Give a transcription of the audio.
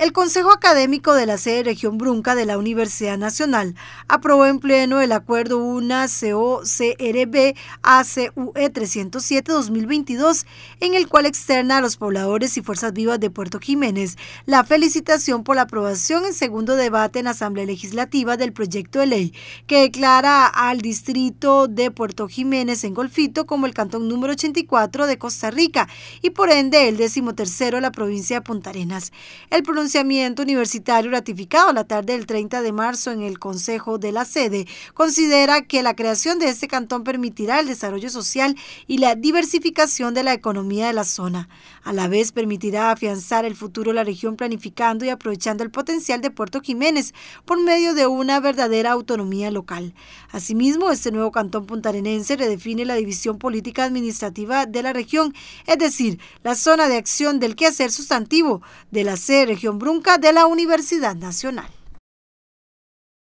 El Consejo Académico de la sede Región Brunca de la Universidad Nacional aprobó en pleno el acuerdo una COCRB ACUE 307-2022, en el cual externa a los pobladores y fuerzas vivas de Puerto Jiménez la felicitación por la aprobación en segundo debate en Asamblea Legislativa del proyecto de ley que declara al distrito de Puerto Jiménez en Golfito como el cantón número 84 de Costa Rica y por ende el decimotercero de la provincia de Punta El pronunciamiento anunciamiento universitario ratificado la tarde del 30 de marzo en el Consejo de la Sede, considera que la creación de este cantón permitirá el desarrollo social y la diversificación de la economía de la zona. A la vez permitirá afianzar el futuro de la región planificando y aprovechando el potencial de Puerto Jiménez por medio de una verdadera autonomía local. Asimismo, este nuevo cantón puntarenense redefine la división política administrativa de la región, es decir, la zona de acción del quehacer sustantivo de la sede región Brunca de la Universidad Nacional.